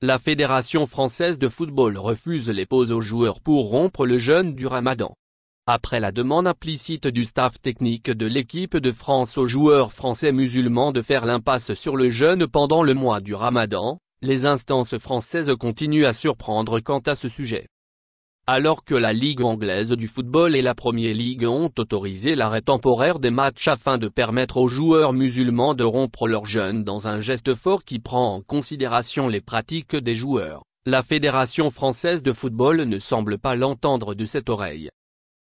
la Fédération française de football refuse les pauses aux joueurs pour rompre le jeûne du ramadan. Après la demande implicite du staff technique de l'équipe de France aux joueurs français musulmans de faire l'impasse sur le jeûne pendant le mois du ramadan, les instances françaises continuent à surprendre quant à ce sujet alors que la Ligue anglaise du football et la Premier League ont autorisé l'arrêt temporaire des matchs afin de permettre aux joueurs musulmans de rompre leur jeûne dans un geste fort qui prend en considération les pratiques des joueurs, la Fédération française de football ne semble pas l'entendre de cette oreille.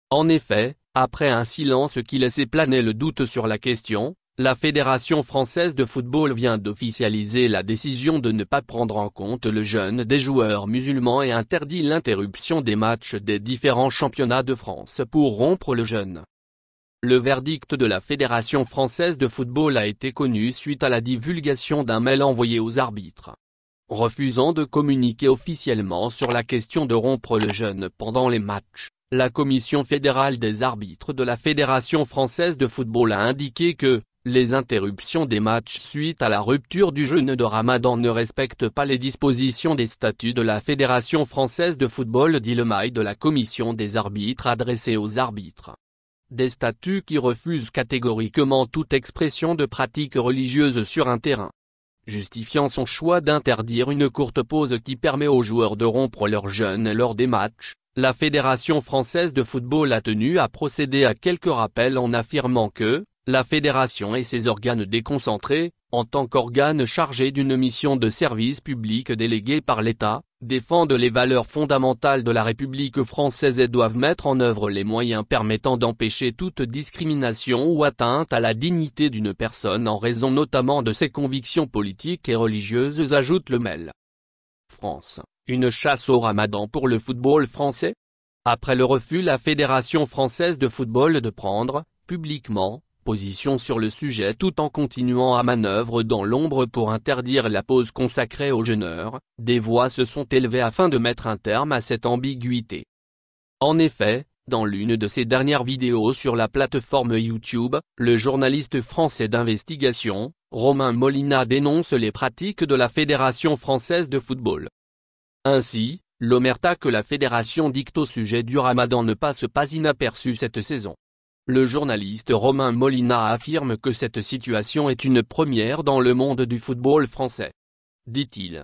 En effet, après un silence qui laissait planer le doute sur la question, la Fédération française de football vient d'officialiser la décision de ne pas prendre en compte le jeûne des joueurs musulmans et interdit l'interruption des matchs des différents championnats de France pour rompre le jeûne. Le verdict de la Fédération française de football a été connu suite à la divulgation d'un mail envoyé aux arbitres. Refusant de communiquer officiellement sur la question de rompre le jeûne pendant les matchs, la Commission fédérale des arbitres de la Fédération française de football a indiqué que, les interruptions des matchs suite à la rupture du jeûne de Ramadan ne respectent pas les dispositions des statuts de la Fédération française de football dit le mail de la commission des arbitres adressée aux arbitres. Des statuts qui refusent catégoriquement toute expression de pratique religieuse sur un terrain justifiant son choix d'interdire une courte pause qui permet aux joueurs de rompre leur jeûne lors des matchs, la Fédération française de football a tenu à procéder à quelques rappels en affirmant que, la fédération et ses organes déconcentrés, en tant qu'organes chargés d'une mission de service public déléguée par l'État, défendent les valeurs fondamentales de la République française et doivent mettre en œuvre les moyens permettant d'empêcher toute discrimination ou atteinte à la dignité d'une personne en raison notamment de ses convictions politiques et religieuses ajoute le MEL. France, une chasse au ramadan pour le football français Après le refus la Fédération française de football de prendre, publiquement, position sur le sujet tout en continuant à manœuvre dans l'ombre pour interdire la pause consacrée aux jeûneurs, des voix se sont élevées afin de mettre un terme à cette ambiguïté. En effet, dans l'une de ses dernières vidéos sur la plateforme YouTube, le journaliste français d'investigation, Romain Molina dénonce les pratiques de la Fédération française de football. Ainsi, l'omerta que la fédération dicte au sujet du ramadan ne passe pas inaperçu cette saison. Le journaliste Romain Molina affirme que cette situation est une première dans le monde du football français. Dit-il.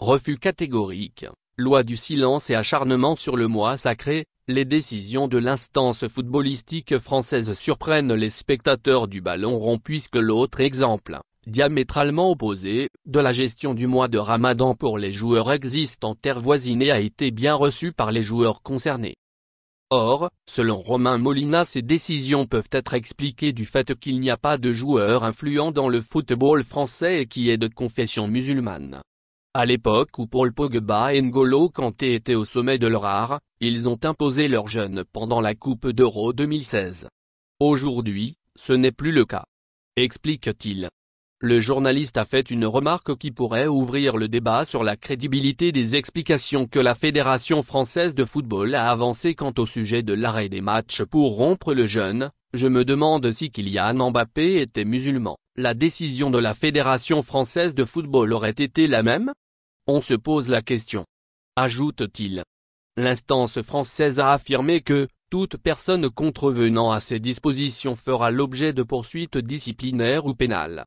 Refus catégorique, loi du silence et acharnement sur le mois sacré, les décisions de l'instance footballistique française surprennent les spectateurs du ballon rond puisque l'autre exemple, diamétralement opposé, de la gestion du mois de Ramadan pour les joueurs existent en terre voisine a été bien reçu par les joueurs concernés. Or, selon Romain Molina ces décisions peuvent être expliquées du fait qu'il n'y a pas de joueur influent dans le football français et qui est de confession musulmane. À l'époque où Paul Pogba et N'Golo Kanté étaient au sommet de leur art, ils ont imposé leurs jeunes pendant la Coupe d'Euro 2016. Aujourd'hui, ce n'est plus le cas. Explique-t-il. Le journaliste a fait une remarque qui pourrait ouvrir le débat sur la crédibilité des explications que la Fédération française de football a avancées quant au sujet de l'arrêt des matchs pour rompre le jeûne, je me demande si Kylian Mbappé était musulman, la décision de la Fédération française de football aurait été la même On se pose la question. Ajoute-t-il. L'instance française a affirmé que, toute personne contrevenant à ces dispositions fera l'objet de poursuites disciplinaires ou pénales.